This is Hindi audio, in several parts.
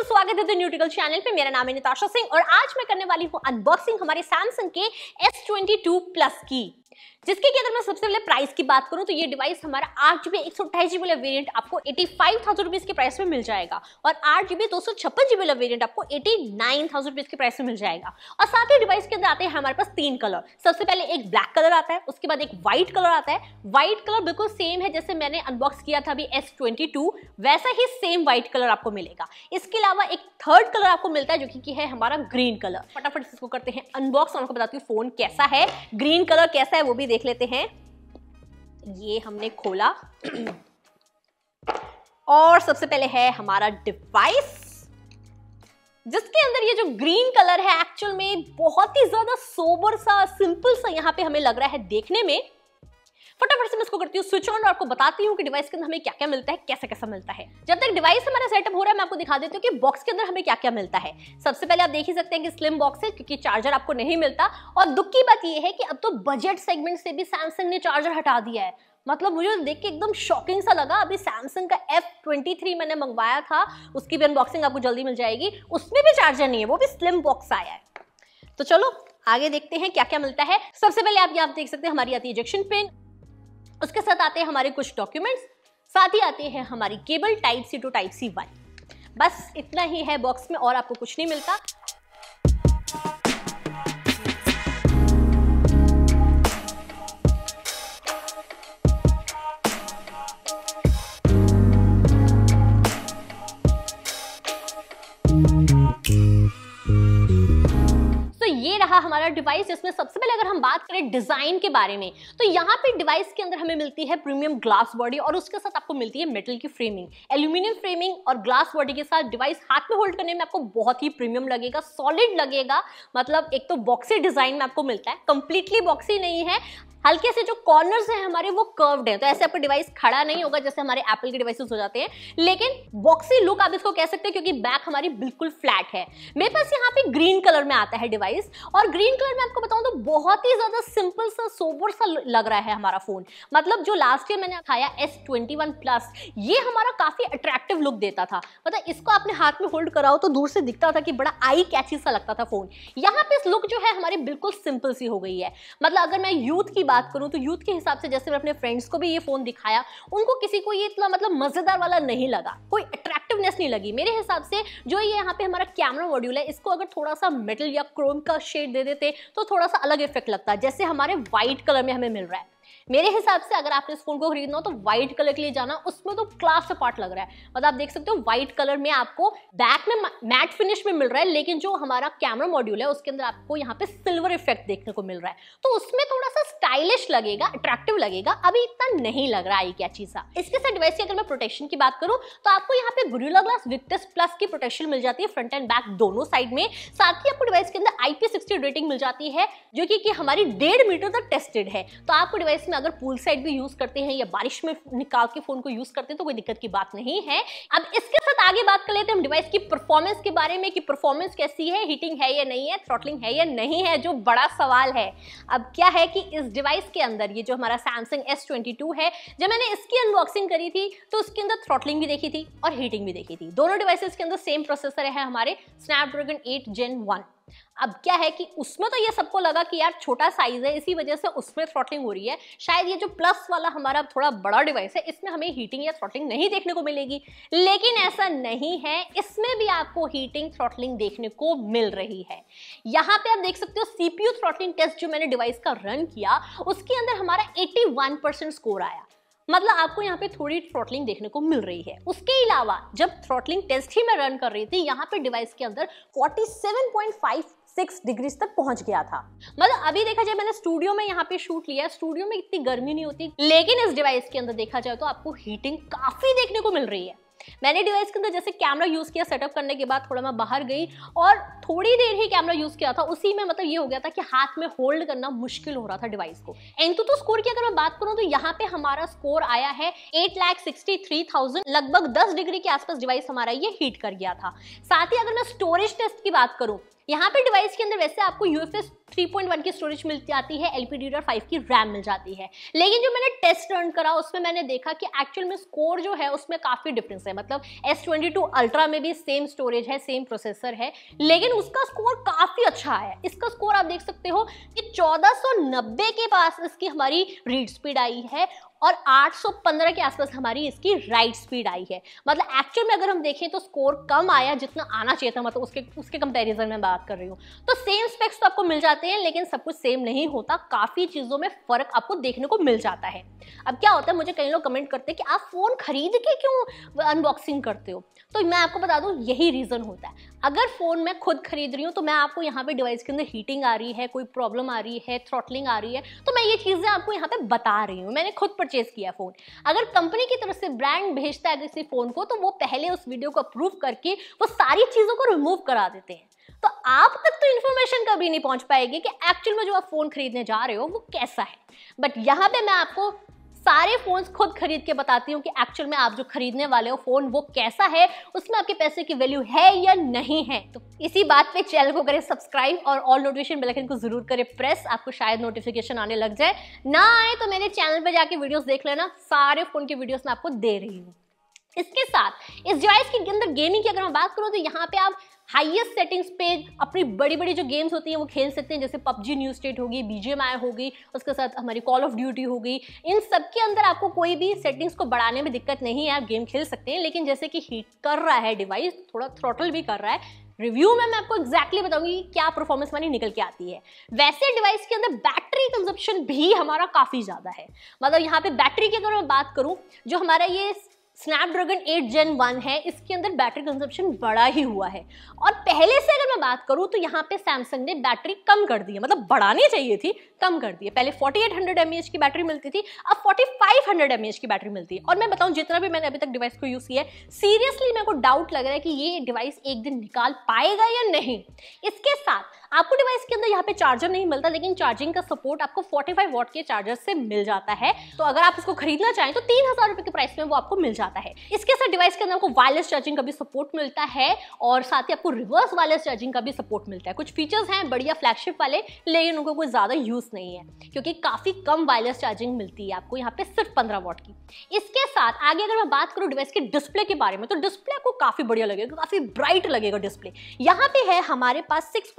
आपका स्वागत है द न्यूट्रिकल चैनल पे मेरा नाम है निताशा सिंह और आज मैं करने वाली हूँ अनबॉक्सिंग हमारे सैमसंग के S22 प्लस की जिसके की अगर मैं सबसे पहले प्राइस की बात करूं तो ये डिवाइस हमारा आठ जीबी एक सौ अट्ठाईस जीबी वाला वेरियंट आपको एटी फाइव थाउजेंड रुपीज के प्राइस में मिल जाएगा और आठ जीबी दो सौ छप्पन जीबी वाला वेरियंट आपको एटी नाइन थाउजेंड रुपीज के प्राइस में मिल जाएगा और साथ ही डिवाइस के अंदर आते हैं हमारे पास तीन कलर सबसे पहले एक ब्लैक कलर आता है उसके बाद एक व्हाइट कलर आता है व्हाइट कलर बिल्कुल सेम है जैसे मैंने अनबॉक्स किया था अभी एस ट्वेंटी टू वैसा ही सेम व्हाइट कलर आपको मिलेगा इसके अलावा एक थर्ड कलर आपको मिलता है जो की है हमारा ग्रीन कलर फटाफट इसको करते हैं अनबॉक्स आपको बताती हूँ फोन कैसा है ग्रीन कलर कैसा है है वो भी देख लेते हैं ये हमने खोला और सबसे पहले है हमारा डिवाइस जिसके अंदर ये जो ग्रीन कलर है एक्चुअल में बहुत ही ज्यादा सोबर सा सिंपल सा यहाँ पे हमें लग रहा है देखने में फटाफट से मैं इसको करती हूँ स्विच ऑन और आपको बताती हूँ कि डिवाइस के अंदर हमें क्या क्या मिलता है कैसे कैसा मिलता है जब तक डिवाइस हमारा सेटअप हो रहा है मैं आपको दिखा देती हूँ कि बॉक्स के अंदर हमें क्या क्या मिलता है सबसे पहले आप देख ही सकते हैं कि स्लिम बॉक्स है क्योंकि चार्जर आपको नहीं मिलता और दुख की बात यह है कि अब तो बजट सेगमेंट से भी सैमसंग ने चार्जर हटा दिया है मतलब मुझे देख के एकदम शॉकिंग सा लगा अभी सैमसंग का एफ ट्वेंटी थ्री मैंने मंगवाया था उसकी भी अनबॉक्सिंग आपको जल्दी मिल जाएगी उसमें भी चार्जर नहीं है वो भी स्लिम बॉक्स आया है तो चलो आगे देखते हैं क्या क्या मिलता है सबसे पहले आप यहाँ देख सकते हैं हमारी आती है इजेक्शन पिन उसके साथ आते हैं हमारे कुछ डॉक्यूमेंट्स साथ ही आते हैं हमारी cable type C to type C one बस इतना ही है बॉक्स में और आपको कुछ नहीं मिलता जिसमें सबसे पहले अगर हम बात करें डिजाइन के बारे में तो यहाँ पे डिवाइस के अंदर हमें मिलती है प्रीमियम ग्लास बॉडी और उसके साथ आपको मिलती है मेटल की फ्रेमिंग एल्यूमिनियम फ्रेमिंग और ग्लास बॉडी के साथ डिवाइस हाथ में होल्ड करने में आपको बहुत ही प्रीमियम लगेगा सॉलिड लगेगा मतलब एक तो बॉक्सी डिजाइन में आपको मिलता है कंप्लीटली बॉक्सी नहीं है हल्के से जो कॉर्नर्स हैं हमारे वो कर्व्ड हैं तो ऐसे आपका डिवाइस खड़ा नहीं होगा जैसे हमारे एप्पल के डिवाइसेस हो जाते हैं लेकिन बॉक्सी लुक आप इसको कह सकते हैं क्योंकि बैक हमारी बिल्कुल फ्लैट है मेरे पास यहाँ पे ग्रीन कलर में आता है डिवाइस और ग्रीन कलर में आपको बताऊँ तो बहुत ही ज्यादा सिंपल सा सोबर सा लग रहा है हमारा फोन मतलब जो लास्ट ईयर मैंने खाया एस ट्वेंटी प्लस ये हमारा काफी अट्रैक्टिव लुक देता था मतलब इसको आपने हाथ में होल्ड कराओ तो दूर से दिखता था कि बड़ा आई कैची सा लगता था फोन यहाँ पे इस लुक जो है हमारी बिल्कुल सिंपल सी हो गई है मतलब अगर मैं यूथ की बात करूं तो यूथ के हिसाब से जैसे मैं अपने फ्रेंड्स को भी ये फ़ोन दिखाया उनको किसी को ये इतना मतलब मज़ेदार वाला नहीं लगा कोई अट्रैक्टिवनेस नहीं लगी मेरे हिसाब से जो ये यहाँ पे हमारा कैमरा मॉड्यूल है इसको अगर थोड़ा सा मेटल या क्रोम का शेड दे देते तो थोड़ा सा अलग इफेक्ट लगता है जैसे हमारे व्हाइट कलर में हमें मिल रहा है मेरे हिसाब से अगर आपने इस फोन को खरीदना हो तो व्हाइट कलर के लिए जाना उसमें तो क्लास से पार्ट लग रहा है मतलब आप देख सकते हो व्हाइट कलर में आपको बैक में मैट फिनिश में मिल रहा है लेकिन जो हमारा कैमरा मॉड्यूल है उसके अंदर आपको यहाँ पे सिल्वर इफेक्ट देखने को मिल रहा है तो उसमें थोड़ा सा स्टाइलिश लगेगा अट्रैक्टिव लगेगा अभी इतना नहीं लग रहा है क्या चीज इसके साथ डिवाइस की अगर मैं प्रोटेक्शन की बात करूँ तो आपको यहाँ पे गुरुला ग्लास विक्टस प्लस की प्रोटेक्शन मिल जाती है फ्रंट एंड बैक दोनों साइड में साथ ही आपको डिवाइस के अंदर आईपी रेटिंग मिल जाती है जो कि हमारी डेढ़ मीटर तक टेस्टेड है तो आपको डिवाइस यूएस में अगर पूल साइड भी यूज करते हैं या बारिश में निकाल के फोन को यूज करते हैं तो कोई दिक्कत की बात नहीं है अब इसके साथ आगे बात कर लेते हैं हम डिवाइस की परफॉर्मेंस के बारे में कि परफॉर्मेंस कैसी है हीटिंग है या नहीं है थ्रॉटलिंग है या नहीं है जो बड़ा सवाल है अब क्या है कि इस डिवाइस के अंदर ये जो हमारा सैमसंग एस है जब मैंने इसकी अनबॉक्सिंग करी थी तो उसके अंदर थ्रॉटलिंग भी देखी थी और हीटिंग भी देखी थी दोनों डिवाइसेस के अंदर सेम प्रोसेसर है हमारे स्नैपड्रैगन एट जेन वन अब क्या है कि उसमें तो ये सबको लगा कि यार छोटा साइज है इसी वजह से उसमें थ्रॉटलिंग हो रही है शायद ये जो प्लस वाला हमारा थोड़ा बड़ा डिवाइस है इसमें हमें हीटिंग या थ्रॉटलिंग नहीं देखने को मिलेगी लेकिन ऐसा नहीं है इसमें भी आपको हीटिंग थ्रॉटलिंग देखने को मिल रही है यहाँ पे आप देख सकते हो सीपीयू थ्रॉटलिंग टेस्ट जो मैंने डिवाइस का रन किया उसके अंदर हमारा एट्टी स्कोर आया मतलब आपको यहाँ पे थोड़ी थ्रॉटलिंग देखने को मिल रही है उसके अलावा जब थ्रॉटलिंग टेस्ट ही मैं रन कर रही थी यहाँ पे डिवाइस के अंदर सिक्स डिग्रीज तक पहुंच गया था मतलब अभी देखा जाए मैंने स्टूडियो में यहाँ पे शूट लिया स्टूडियो में इतनी गर्मी नहीं होती लेकिन इस डिवाइस के अंदर देखा जाए तो आपको हीटिंग काफी देखने को मिल रही है मैंने डिवाइस के अंदर जैसे कैमरा यूज़ किया सेटअप करने के बाद थोड़ा मैं बाहर गई और थोड़ी देर ही कैमरा यूज़ किया था उसी में मतलब ये हो गया था कि हाथ में होल्ड करना मुश्किल हो रहा था डिवाइस को एंतु तो स्कोर तो की अगर मैं बात करूँ तो यहाँ पे हमारा स्कोर आया है eight lakh sixty three thousand लगभग दस डिग्री के आसपास डिवाइस हमारा ये हीट कर गया था साथ ही अगर मैं स्टोरेज टेस्ट की बात करूँ यहाँ पे डिवाइस के अंदर वैसे आपको यू 3.1 की स्टोरेज मिल जाती है एल और 5 की रैम मिल जाती है लेकिन जो मैंने टेस्ट रन करा उसमें मैंने देखा कि एक्चुअल में स्कोर जो है उसमें काफ़ी डिफरेंस है मतलब S22 ट्वेंटी अल्ट्रा में भी सेम स्टोरेज है सेम प्रोसेसर है लेकिन उसका स्कोर काफ़ी अच्छा है इसका स्कोर आप देख सकते हो कि चौदह के पास इसकी हमारी रीड स्पीड आई है और 815 के आसपास हमारी इसकी राइट स्पीड आई है मतलब एक्चुअल में अगर हम देखें तो स्कोर कम आया जितना आना चाहिए था मतलब उसके उसके कंपैरिजन में बात कर रही हूँ तो सेम स्पेक्स तो आपको मिल जाते हैं लेकिन सब कुछ सेम नहीं होता काफ़ी चीज़ों में फ़र्क आपको देखने को मिल जाता है अब क्या होता है मुझे कई लोग कमेंट करते हैं कि आप फ़ोन खरीद के क्यों अनबॉक्सिंग करते हो तो मैं आपको बता दूँ यही रीज़न होता है अगर फ़ोन मैं खुद खरीद रही हूँ तो मैं आपको यहाँ पे डिवाइस के अंदर हीटिंग आ रही है कोई प्रॉब्लम आ रही है थ्रॉटलिंग आ रही है तो मैं ये चीज़ें आपको यहाँ पे बता रही हूँ मैंने खुद परचेज किया फ़ोन अगर कंपनी की तरफ से ब्रांड भेजता है किसी फ़ोन को तो वो पहले उस वीडियो को अप्रूव करके वो सारी चीज़ों को रिमूव करा देते हैं तो आप तक तो इन्फॉर्मेशन कभी नहीं पहुंच पाएगी कि एक्चुअल में जो आप फ़ोन खरीदने जा रहे हो वो कैसा है बट यहां पे मैं आपको सारे फोन्स खुद खरीद के बताती हूँ कि एक्चुअल में आप जो खरीदने वाले हो फोन वो कैसा है उसमें आपके पैसे की वैल्यू है या नहीं है तो इसी बात पे चैनल को करें सब्सक्राइब और ऑल नोटिफिकेशन आइकन को जरूर करें प्रेस आपको शायद नोटिफिकेशन आने लग जाए ना आए तो मेरे चैनल पर जाके वीडियोज देख लेना सारे फोन की वीडियोज मैं आपको दे रही हूँ इसके साथ इस डिवाइस के अंदर गेमिंग की अगर मैं बात करूँ तो यहाँ पे आप हाईएस्ट सेटिंग्स पे अपनी बड़ी बड़ी जो गेम्स होती हैं वो खेल सकते हैं जैसे पबजी न्यू स्टेट होगी बीजेएमआई होगी उसके साथ हमारी कॉल ऑफ ड्यूटी होगी इन सब के अंदर आपको कोई भी सेटिंग्स को बढ़ाने में दिक्कत नहीं है आप गेम खेल सकते हैं लेकिन जैसे कि हीट कर रहा है डिवाइस थोड़ा थ्रोटल भी कर रहा है रिव्यू में मैं आपको एक्जैक्टली exactly बताऊंगी क्या परफॉर्मेंस हमारी निकल के आती है वैसे डिवाइस के अंदर बैटरी कंजप्शन भी हमारा काफ़ी ज़्यादा है मतलब यहाँ पे बैटरी की अगर मैं बात करूँ जो हमारा ये स्नैपड्रैगन 8 जेन 1 है इसके अंदर बैटरी कंजप्शन बड़ा ही हुआ है और पहले से अगर मैं बात करूँ तो यहाँ पे सैमसंग ने बैटरी कम कर दी है मतलब बढ़ानी चाहिए थी कम कर दी है पहले 4800 एट की बैटरी मिलती थी अब 4500 एमएएच की बैटरी मिलती है और मैं बताऊँ जितना भी मैंने अभी तक डिवाइस को यूज़ किया है सीरियसली मेरे को डाउट लग रहा है कि ये डिवाइस एक दिन निकाल पाएगा या नहीं इसके साथ आपको डिवाइस के अंदर यहाँ पे चार्जर नहीं मिलता लेकिन चार्जिंग का सपोर्ट आपको 45 वॉट के चार्जर से मिल जाता है तो अगर आप इसको खरीदना चाहें तो तीन हजार रुपए के प्राइस में वो आपको मिल जाता है इसके साथ डिवाइस के अंदर आपको वायरलेस चार्जिंग का भी सपोर्ट मिलता है और साथ ही आपको रिवर्स वायरलेस चार्जिंग का भी सपोर्ट मिलता है कुछ फीचर्स हैं बढ़िया फ्लैगशिप वाले लेकिन उनको कोई ज्यादा यूज नहीं है क्योंकि काफी कम वायरलेस चार्जिंग मिलती है आपको यहाँ पे सिर्फ पंद्रह वॉट की इसके साथ आगे अगर मैं बात करूँ डिवाइस के डिस्प्ले के बारे में तो डिस्प्ले आपको काफी बढ़िया लगेगा काफी ब्राइट लगेगा डिस्प्ले यहाँ पे है हमारे पास सिक्स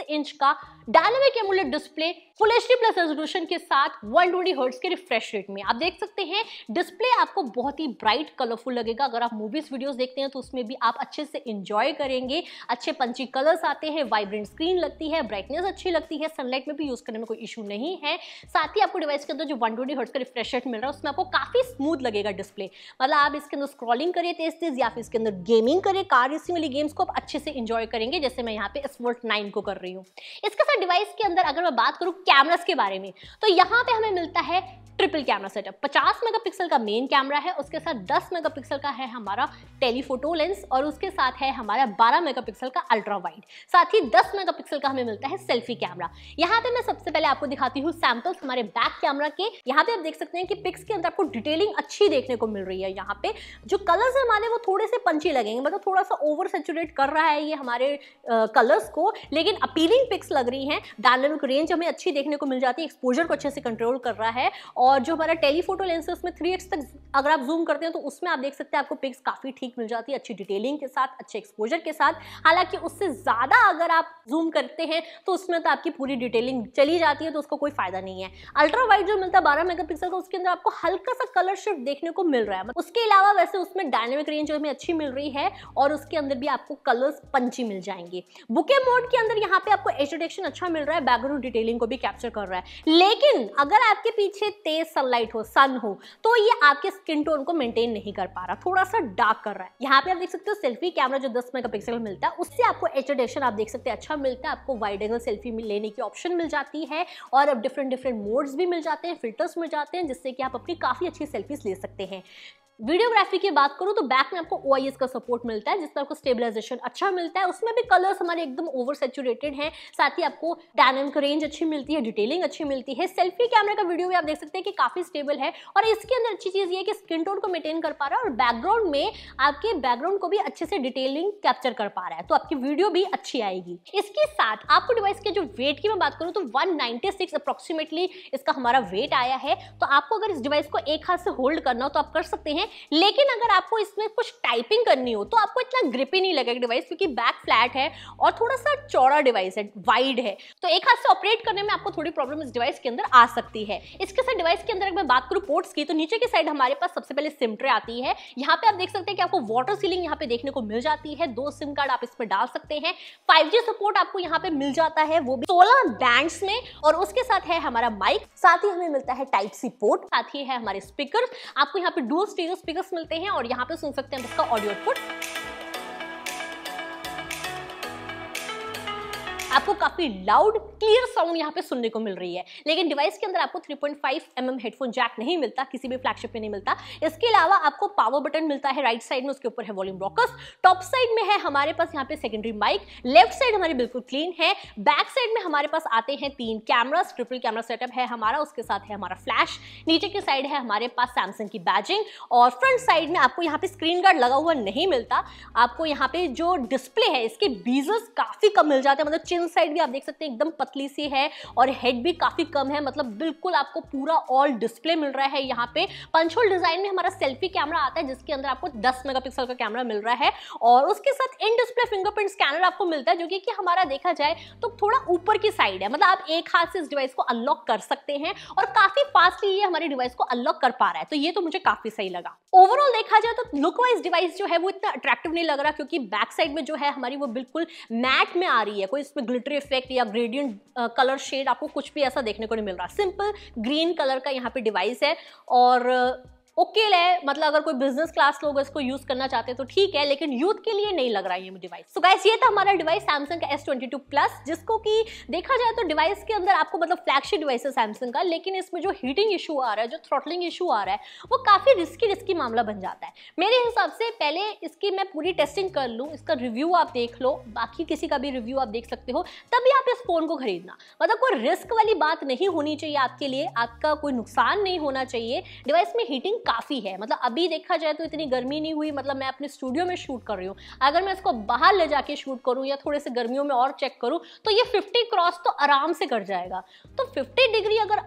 6 इंच का dynamic AMOLED display full H D plus resolution के साथ वन ट्वेंटी हर्ट्स के रिफ्रेश रेट में आप देख सकते हैं डिस्प्ले आपको बहुत ही ब्राइट कलरफुल लगेगा अगर आप मूवीज वीडियोस देखते हैं तो उसमें भी आप अच्छे से इंजॉय करेंगे अच्छे पंची कलर्स आते हैं वाइब्रेंट स्क्रीन लगती है ब्राइटनेस अच्छी लगती है सनलाइट में भी यूज करने में कोई इशू नहीं है साथ ही आपको डिवाइस के अंदर जो वन ट्वेंटी हर्ट्स का रिफ्रेश रेट मिल रहा है उसमें आपको काफी स्मूथ लगेगा डिस्प्ले मतलब आप इसके अंदर स्क्रॉलिंग करिए तेज तेज या फिर इसके अंदर गेमिंग करिए कार रेसिंग वाली गेम्स को आप अच्छे से इंजॉय करेंगे जैसे मैं यहाँ पे स्पोर्ट नाइन को कर रही हूँ इसके साथ डिवाइस के अंदर अगर मैं बात करूँ कैमरास के बारे में तो यहाँ पे हमें मिलता है ट्रिपल कैमरा सेटअप 50 मेगापिक्सल का मेन कैमरा है उसके साथ 10 मेगापिक्सल का है हमारा टेलीफोटो लेंस और उसके साथ है हमारा 12 मेगापिक्सल का अल्ट्रा वाइड साथ ही 10 मेगापिक्सल का हमें मिलता है सेल्फी कैमरा यहाँ पे मैं सबसे पहले आपको दिखाती हूँ सैम्पल्स हमारे बैक कैमरा के यहाँ पे आप देख सकते हैं कि पिक्स के अंदर आपको डिटेलिंग अच्छी देखने को मिल रही है यहाँ पे जो कलर्स है हमारे वो थोड़े से पंची लगेंगे मतलब थोड़ा सा ओवर सेचुरेट कर रहा है ये हमारे कलर्स को लेकिन अपीलिंग पिक्स लग रही है डायनेमिक रेंज हमें अच्छी देखने को मिल जाती है एक्सपोजर को अच्छे से कंट्रोल कर रहा है और जो हमारा टेलीफोटो लेंस है उसमें थ्री तक अगर आप जूम करते हैं तो उसमें आप देख सकते हैं आपको पिक्स काफ़ी ठीक मिल जाती है अच्छी डिटेलिंग के साथ अच्छे एक्सपोजर के साथ हालांकि उससे ज़्यादा अगर आप जूम करते हैं तो उसमें तो आपकी पूरी डिटेलिंग चली जाती है तो उसको कोई फायदा नहीं है अल्ट्रा वाइट जो मिलता है बारह मेगा का उसके अंदर आपको हल्का सा कलर शिफ्ट देखने को मिल रहा है उसके अलावा वैसे उसमें डायनेमिक रेंज हमें अच्छी मिल रही है और उसके अंदर भी आपको कलर्स पंची मिल जाएंगे बुके मोड के अंदर यहाँ पे आपको एजुटेक्शन अच्छा मिल रहा है बैकग्राउंड डिटेलिंग को भी कैप्चर कर रहा है लेकिन अगर आपके पीछे तेज सनलाइट हो सन हो तो ये आपके स्किन टोन को मेंटेन नहीं कर पा रहा थोड़ा सा डार्क कर रहा है यहाँ पे आप देख सकते हो सेल्फी कैमरा जो 10 मेगापिक्सल मिलता है उससे आपको एच आप देख सकते हैं अच्छा मिलता है आपको वाइड एंगल सेल्फी लेने की ऑप्शन मिल जाती है और अब डिफरेंट डिफरेंट मोड्स भी मिल जाते हैं फिल्टर्स मिल जाते हैं जिससे कि आप अपनी काफ़ी अच्छी सेल्फीज ले सकते हैं वीडियोग्राफी की बात करूँ तो बैक में आपको ओ का सपोर्ट मिलता है जिसमें आपको स्टेबलाइजेशन अच्छा मिलता है उसमें भी कलर्स हमारे एकदम ओवर सेचुरेटेड हैं साथ ही आपको डायनामिक रेंज अच्छी मिलती है डिटेलिंग अच्छी मिलती है सेल्फी कैमरा का वीडियो भी आप देख सकते हैं कि काफ़ी स्टेबल है और इसके अंदर अच्छी चीज़ ये है कि स्किन टोन को मेंटेन कर पा रहा है और बैकग्राउंड में आपके बैकग्राउंड को भी अच्छे से डिटेलिंग कैप्चर कर पा रहा है तो आपकी वीडियो भी अच्छी आएगी इसके साथ आपको डिवाइस के जो वेट की मैं बात करूँ तो वन अप्रोक्सीमेटली इसका हमारा वेट आया है तो आपको अगर इस डिवाइस को एक हाथ से होल्ड करना हो तो आप कर सकते हैं है लेकिन अगर आपको इसमें कुछ टाइपिंग करनी हो तो आपको इतना ग्रिप ही नहीं लगेगा डिवाइस क्योंकि बैक फ्लैट है और थोड़ा सा चौड़ा डिवाइस है वाइड है तो एक हाथ से ऑपरेट करने में आपको थोड़ी प्रॉब्लम इस डिवाइस के अंदर आ सकती है इसके साथ डिवाइस के अंदर अगर मैं बात करूँ पोर्ट्स की तो नीचे की साइड हमारे पास सबसे पहले सिम ट्रे आती है यहाँ पे आप देख सकते हैं कि आपको वाटर सीलिंग यहाँ पे देखने को मिल जाती है दो सिम कार्ड आप इसमें डाल सकते हैं फाइव सपोर्ट आपको यहाँ पे मिल जाता है वो भी सोलह बैंड में और उसके साथ है हमारा माइक साथ ही हमें मिलता है टाइप सी पोर्ट साथ ही है हमारे स्पीकर आपको यहाँ पे डुअल स्टीरियो दो स्पीकर्स मिलते हैं और यहाँ पे सुन सकते हैं इसका ऑडियो आउटपुट आपको काफ़ी लाउड क्लियर साउंड यहाँ पे सुनने को मिल रही है लेकिन डिवाइस के अंदर आपको 3.5 पॉइंट mm हेडफोन जैक नहीं मिलता किसी भी फ्लैगशिप में नहीं मिलता इसके अलावा आपको पावर बटन मिलता है राइट साइड में उसके ऊपर है वॉल्यूम ब्रॉकर्स टॉप साइड में है हमारे पास यहाँ पे सेकेंडरी माइक लेफ्ट साइड हमारी बिल्कुल क्लीन है बैक साइड में हमारे पास आते हैं तीन कैमरा ट्रिपल कैमरा सेटअप है हमारा उसके साथ है हमारा फ्लैश नीचे की साइड है हमारे पास सैमसंग की बैजिंग और फ्रंट साइड में आपको यहाँ पे स्क्रीन गार्ड लगा हुआ नहीं मिलता आपको यहाँ पे जो डिस्प्ले है इसके बीजस काफी कम मिल जाते हैं मतलब चिन फ्रंट साइड भी आप देख सकते हैं एकदम पतली सी है और हेड भी काफी कम है मतलब बिल्कुल आपको पूरा ऑल डिस्प्ले मिल रहा है यहाँ पे पंचोल डिजाइन में हमारा सेल्फी कैमरा आता है जिसके अंदर आपको दस मेगा का कैमरा मिल रहा है और उसके साथ इन डिस्प्ले फिंगरप्रिंट स्कैनर आपको मिलता है जो कि, कि हमारा देखा जाए तो थोड़ा ऊपर की साइड है मतलब आप एक हाथ से इस डिवाइस को अनलॉक कर सकते हैं और काफी फास्टली ये हमारे डिवाइस को अनलॉक कर पा रहा है तो ये तो मुझे काफी सही लगा ओवरऑल देखा जाए तो लुक वाइज डिवाइस जो है वो इतना अट्रैक्टिव नहीं लग रहा क्योंकि बैक साइड में जो है हमारी वो बिल्कुल मैट में आ रही है कोई इसमें ग्लिटरी इफेक्ट या ग्रेडियंट कलर शेड आपको कुछ भी ऐसा देखने को नहीं मिल रहा सिंपल ग्रीन कलर का यहाँ पे डिवाइस है और uh, ओके okay है मतलब अगर कोई बिजनेस क्लास लोग इसको यूज करना चाहते हैं तो ठीक है लेकिन यूथ के लिए नहीं लग रहा है ये डिवाइस सो गाइस ये था हमारा डिवाइस सैमसंग का एस ट्वेंटी टू प्लस जिसको कि देखा जाए तो डिवाइस के अंदर आपको मतलब फ्लैगशिप डिवाइस है सैमसंग का लेकिन इसमें जो हीटिंग इशू आ रहा है जो थ्रॉटलिंग इशू आ रहा है वो काफी रिस्की रिस्की मामला बन जाता है मेरे हिसाब से पहले इसकी मैं पूरी टेस्टिंग कर लूँ इसका रिव्यू आप देख लो बाकी किसी का भी रिव्यू आप देख सकते हो तभी आप इस फोन को खरीदना मतलब कोई रिस्क वाली बात नहीं होनी चाहिए आपके लिए आपका कोई नुकसान नहीं होना चाहिए डिवाइस में हीटिंग काफ़ी है मतलब अभी देखा जाए तो इतनी गर्मी नहीं हुई मतलब मैं अपने स्टूडियो में शूट कर रही हूँ अगर मैं इसको बाहर ले जाके शूट करूँ या थोड़े से गर्मियों में और चेक करूँ तो ये फिफ्टी क्रॉस तो आराम से कर जाएगा तो फिफ्टी डिग्री अगर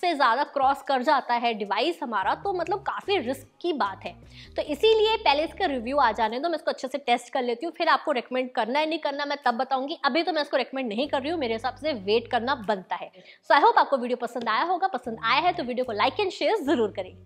से ज़्यादा क्रॉस कर जाता है डिवाइस हमारा तो मतलब काफ़ी रिस्क की बात है तो इसीलिए पहले इसका रिव्यू आ जाने दो मैं इसको अच्छे से टेस्ट कर लेती हूँ फिर आपको रिकमेंड करना है नहीं करना मैं तब बताऊंगी अभी तो मैं इसको रिकमेंड नहीं कर रही हूँ मेरे हिसाब से वेट करना बनता है सो आई होप आपको वीडियो पसंद आया होगा पसंद आया है तो वीडियो को लाइक एंड शेयर जरूर करें